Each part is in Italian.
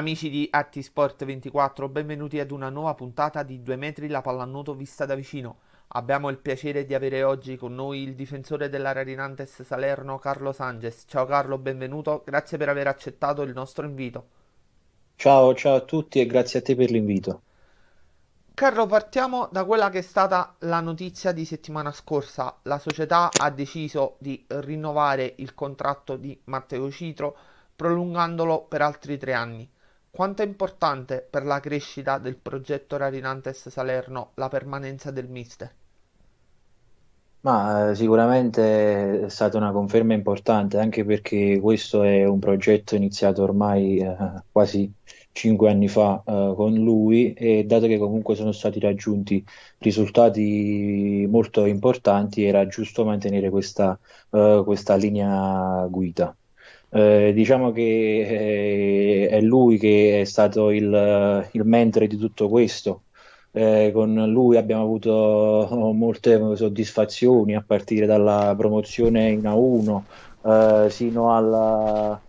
Amici di Attisport24, benvenuti ad una nuova puntata di 2 metri la pallanuoto vista da vicino. Abbiamo il piacere di avere oggi con noi il difensore della Rarinantes Salerno Carlo Sanges. Ciao Carlo, benvenuto, grazie per aver accettato il nostro invito. Ciao, ciao a tutti e grazie a te per l'invito. Carlo, partiamo da quella che è stata la notizia di settimana scorsa. La società ha deciso di rinnovare il contratto di Matteo Citro prolungandolo per altri tre anni. Quanto è importante per la crescita del progetto Rarinantes Salerno la permanenza del mister? Ma eh, sicuramente è stata una conferma importante, anche perché questo è un progetto iniziato ormai eh, quasi cinque anni fa eh, con lui e dato che comunque sono stati raggiunti risultati molto importanti, era giusto mantenere questa, eh, questa linea guida. Eh, diciamo che eh, è lui che è stato il, il mentore di tutto questo. Eh, con lui abbiamo avuto molte soddisfazioni a partire dalla promozione in A1 eh, sino alla,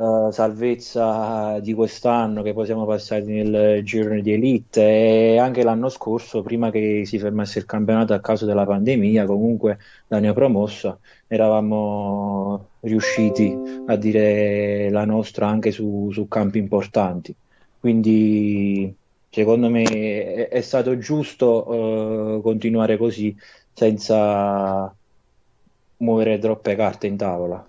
eh, salvezza di quest'anno che poi siamo passati nel girone di elite e anche l'anno scorso prima che si fermasse il campionato a causa della pandemia comunque la neopromossa eravamo riusciti a dire la nostra anche su, su campi importanti quindi secondo me è, è stato giusto uh, continuare così senza muovere troppe carte in tavola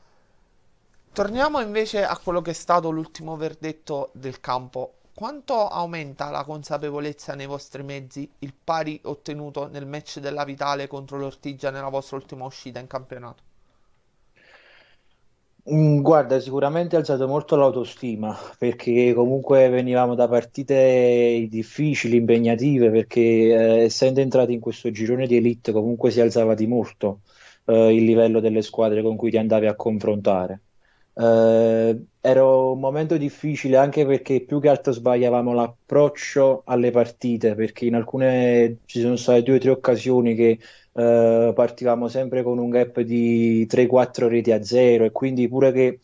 Torniamo invece a quello che è stato l'ultimo verdetto del campo. Quanto aumenta la consapevolezza nei vostri mezzi il pari ottenuto nel match della Vitale contro l'Ortigia nella vostra ultima uscita in campionato? Mm, guarda, sicuramente ha alzato molto l'autostima perché comunque venivamo da partite difficili, impegnative, perché eh, essendo entrati in questo girone di elite comunque si alzava di molto eh, il livello delle squadre con cui ti andavi a confrontare. Eh, era un momento difficile anche perché più che altro sbagliavamo l'approccio alle partite perché in alcune ci sono state due o tre occasioni che eh, partivamo sempre con un gap di 3-4 reti a zero e quindi pure che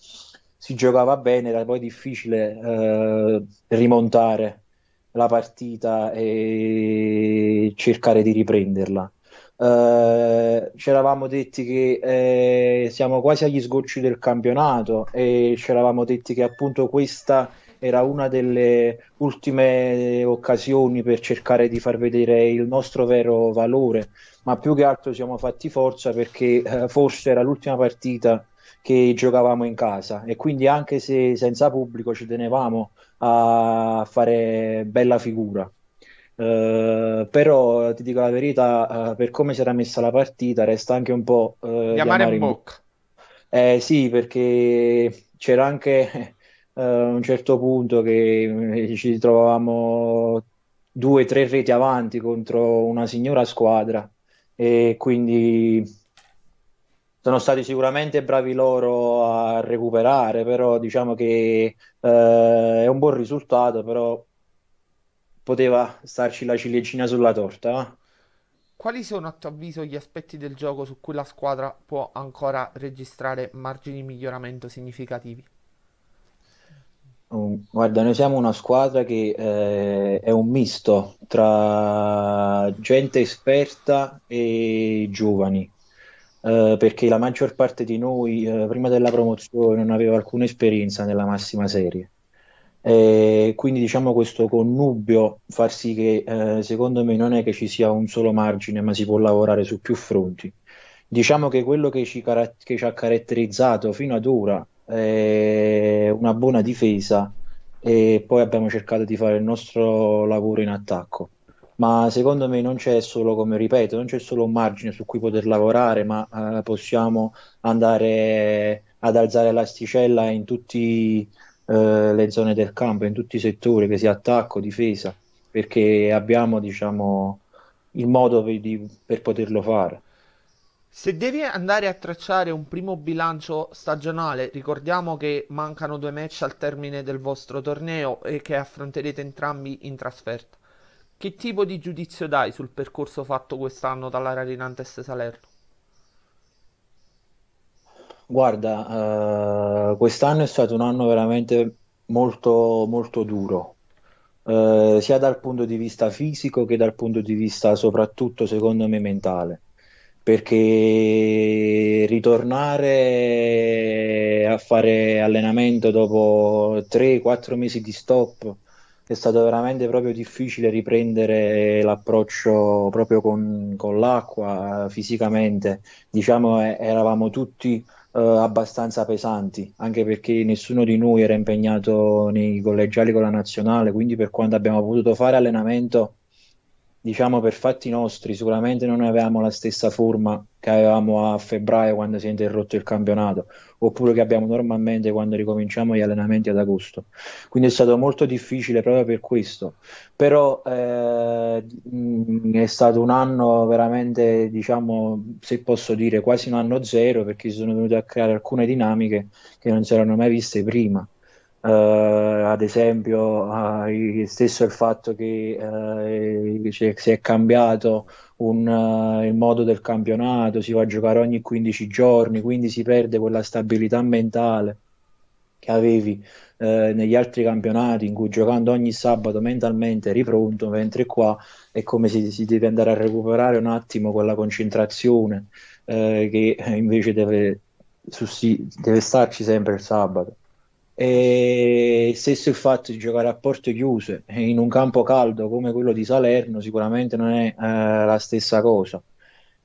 si giocava bene era poi difficile eh, rimontare la partita e cercare di riprenderla eh, ci eravamo detti che eh, siamo quasi agli sgocci del campionato e ci eravamo detti che appunto questa era una delle ultime occasioni per cercare di far vedere il nostro vero valore, ma più che altro siamo fatti forza perché eh, forse era l'ultima partita che giocavamo in casa e quindi anche se senza pubblico ci tenevamo a fare bella figura. Uh, però ti dico la verità, uh, per come si era messa la partita, resta anche un po' uh, di amare in bocca. Eh, sì, perché c'era anche uh, un certo punto che ci trovavamo due o tre reti avanti contro una signora squadra e quindi sono stati sicuramente bravi loro a recuperare, però diciamo che è un buon risultato, però poteva starci la ciliegina sulla torta. Quali sono a tuo avviso gli aspetti del gioco su cui la squadra può ancora registrare margini di miglioramento significativi? Mm, guarda, noi siamo una squadra che eh, è un misto tra gente esperta e giovani, eh, perché la maggior parte di noi eh, prima della promozione non aveva alcuna esperienza nella massima serie. Eh, quindi diciamo questo connubio fa sì che eh, secondo me non è che ci sia un solo margine, ma si può lavorare su più fronti. Diciamo che quello che ci, cara- che ci ha caratterizzato fino ad ora è una buona difesa e poi abbiamo cercato di fare il nostro lavoro in attacco. Ma secondo me non c'è solo, come ripeto, non c'è solo un margine su cui poter lavorare, ma eh, possiamo andare ad alzare l'asticella in tutti i eh, le zone del campo in tutti i settori, che sia attacco, difesa, perché abbiamo diciamo, il modo per, di, per poterlo fare. Se devi andare a tracciare un primo bilancio stagionale, ricordiamo che mancano due match al termine del vostro torneo e che affronterete entrambi in trasferta. Che tipo di giudizio dai sul percorso fatto quest'anno dalla Rarinantes Salerno? Guarda, eh, quest'anno è stato un anno veramente molto, molto duro, eh, sia dal punto di vista fisico che dal punto di vista soprattutto, secondo me, mentale. Perché ritornare a fare allenamento dopo 3-4 mesi di stop è stato veramente proprio difficile riprendere l'approccio proprio con, con l'acqua fisicamente. Diciamo, eh, eravamo tutti eh, abbastanza pesanti, anche perché nessuno di noi era impegnato nei collegiali con la nazionale, quindi per quanto abbiamo potuto fare allenamento diciamo per fatti nostri, sicuramente non avevamo la stessa forma che avevamo a febbraio quando si è interrotto il campionato, oppure che abbiamo normalmente quando ricominciamo gli allenamenti ad agosto. Quindi è stato molto difficile proprio per questo, però eh, è stato un anno veramente, diciamo, se posso dire, quasi un anno zero, perché si sono venute a creare alcune dinamiche che non si erano mai viste prima Uh, ad esempio, uh, stesso il fatto che uh, si è cambiato un, il modo del campionato, si va a giocare ogni 15 giorni, quindi si perde quella stabilità mentale che avevi negli altri campionati in cui giocando ogni sabato mentalmente eri pronto, mentre qua è come se si, si deve andare a recuperare un attimo quella concentrazione che invece deve, sussi- deve starci sempre il sabato. E stesso il fatto di giocare a porte chiuse eh, in un campo caldo come quello di Salerno sicuramente non è eh, la stessa cosa.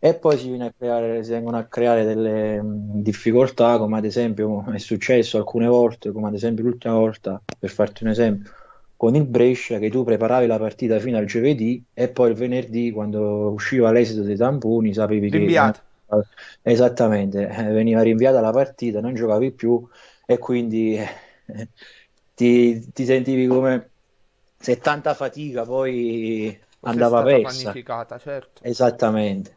E poi si, a creare, si vengono a creare delle difficoltà, come ad esempio è successo alcune volte, come ad esempio l'ultima volta, per farti un esempio, con il Brescia che tu preparavi la partita fino al giovedì e poi il venerdì quando usciva l'esito dei tamponi sapevi Rinviato. che... Esattamente, eh, veniva rinviata la partita, non giocavi più e quindi eh, ti, ti, sentivi come se tanta fatica poi andava persa. Certo. Esattamente.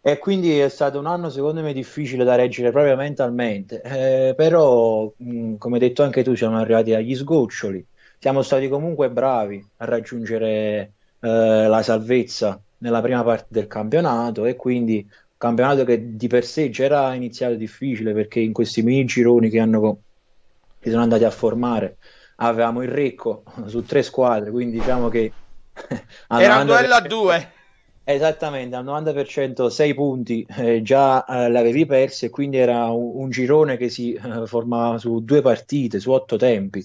E quindi è stato un anno secondo me difficile da reggere proprio mentalmente, eh, però mh, mm, come detto anche tu siamo arrivati agli sgoccioli, siamo stati comunque bravi a raggiungere eh, la salvezza nella prima parte del campionato e quindi campionato che di per sé già era iniziato difficile perché in questi mini gironi che, hanno, che sono andati a formare avevamo il Recco su tre squadre, quindi diciamo che... era un duello a due. Esattamente, al 90% 6 punti eh, già eh, l'avevi perso e quindi era un, un girone che si eh, formava su due partite, su otto tempi.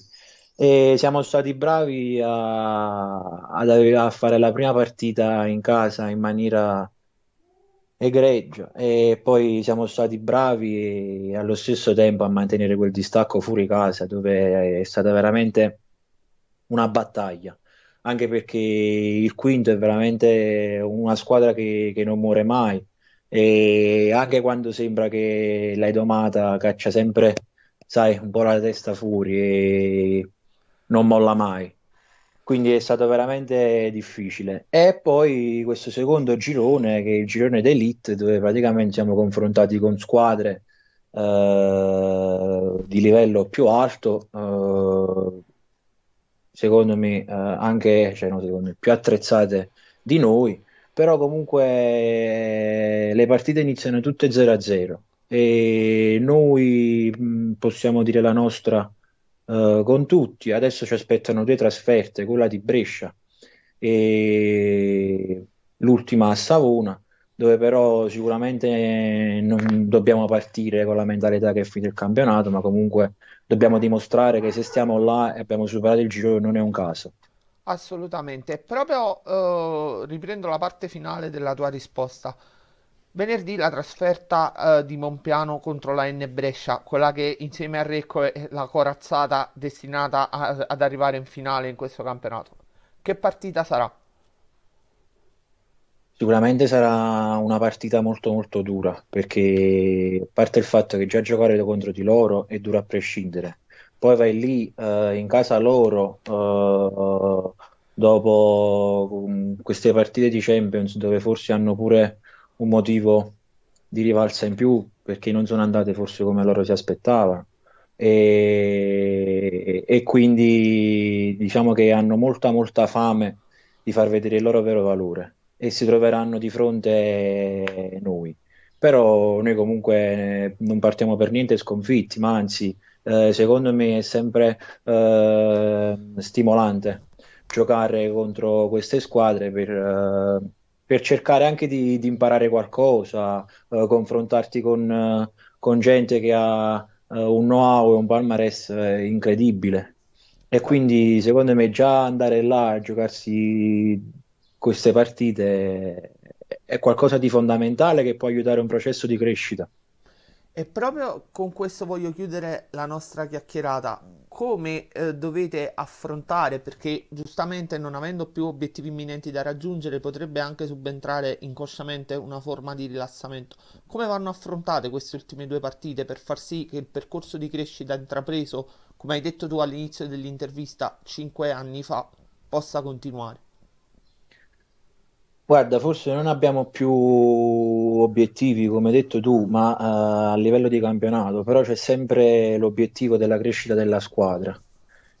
E siamo stati bravi a, a, a, fare la prima partita in casa in maniera egregio e poi siamo stati bravi allo stesso tempo a mantenere quel distacco fuori casa dove è stata veramente una battaglia anche perché il quinto è veramente una squadra che, che non muore mai e anche quando sembra che l'hai domata caccia sempre sai un po' la testa fuori e non molla mai quindi è stato veramente difficile. E poi questo secondo girone, che è il girone d'elite, dove praticamente siamo confrontati con squadre eh, di livello più alto, eh, secondo me eh, anche cioè, no, secondo me, più attrezzate di noi, però comunque eh, le partite iniziano tutte 0-0 e noi mh, mm, possiamo dire la nostra eh, con tutti. Adesso ci aspettano due trasferte, quella di Brescia e l'ultima a Savona, dove però sicuramente non dobbiamo partire con la mentalità che è finito il campionato, ma comunque dobbiamo dimostrare che se stiamo là e abbiamo superato il giro non è un caso. Assolutamente, proprio eh, riprendo la parte finale della tua risposta. Venerdì la trasferta eh, di Monpiano contro la N Brescia, quella che insieme a Recco è la corazzata destinata a, ad arrivare in finale in questo campionato. Che partita sarà? Sicuramente sarà una partita molto molto dura, perché a parte il fatto che già giocare contro di loro è dura a prescindere, poi vai lì eh, in casa loro eh, dopo mm, queste partite di Champions dove forse hanno pure un motivo di rivalsa in più perché non sono andate forse come loro si aspettavano e, e quindi diciamo che hanno molta molta fame di far vedere il loro vero valore e si troveranno di fronte noi però noi comunque non partiamo per niente sconfitti, ma anzi, eh, secondo me è sempre eh, stimolante giocare contro queste squadre per, eh, per cercare anche di, di imparare qualcosa, eh, confrontarti con, eh, con, gente che ha eh, un know-how e un palmarès eh, incredibile. E quindi secondo me già andare là a giocarsi queste partite è qualcosa di fondamentale che può aiutare un processo di crescita. E proprio con questo voglio chiudere la nostra chiacchierata. Come eh, dovete affrontare, perché giustamente non avendo più obiettivi imminenti da raggiungere, potrebbe anche subentrare inconsciamente una forma di rilassamento. Come vanno affrontate queste ultime due partite per far sì che il percorso di crescita intrapreso, come hai detto tu all'inizio dell'intervista, 5 anni fa, possa continuare? Guarda, forse non abbiamo più obiettivi, come hai detto tu, ma uh, a livello di campionato, però c'è sempre l'obiettivo della crescita della squadra.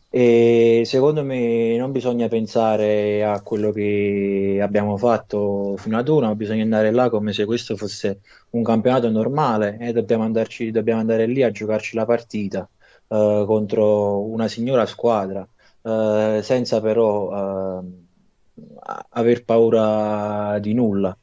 E secondo me non bisogna pensare a quello che abbiamo fatto fino ad ora, bisogna andare là come se questo fosse un campionato normale e dobbiamo, andarci, dobbiamo andare lì a giocarci la partita uh, contro una signora squadra, uh, senza però ehm, aver paura di nulla.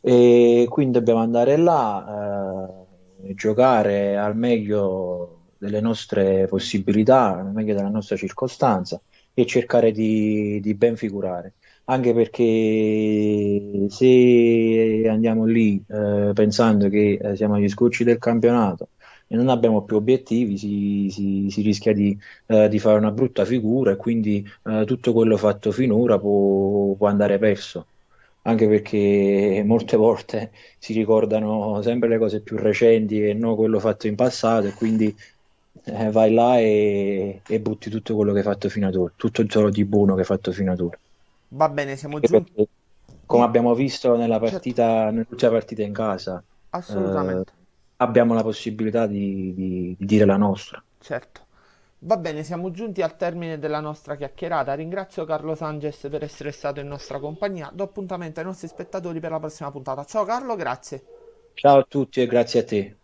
E quindi dobbiamo andare là, eh, giocare al meglio delle nostre possibilità, al meglio della nostra circostanza e cercare di, di ben figurare. Anche perché se andiamo lì eh, pensando che eh, siamo agli sgocci del campionato, e non abbiamo più obiettivi, si, si, si rischia di, eh, di, fare una brutta figura e quindi eh, tutto quello fatto finora può, può andare perso anche perché molte volte si ricordano sempre le cose più recenti e non quello fatto in passato e quindi eh, vai là e, e, butti tutto quello che hai fatto fino ad ora, tutto il ciò di buono che hai fatto fino ad ora. Va bene, siamo giunti. Come abbiamo visto nella certo. partita, certo. nell'ultima partita in casa, assolutamente. Eh, abbiamo la possibilità di, di, di dire la nostra. Certo. Va bene, siamo giunti al termine della nostra chiacchierata. Ringrazio Carlo Sanges per essere stato in nostra compagnia. Do appuntamento ai nostri spettatori per la prossima puntata. Ciao Carlo, grazie. Ciao a tutti e grazie a te.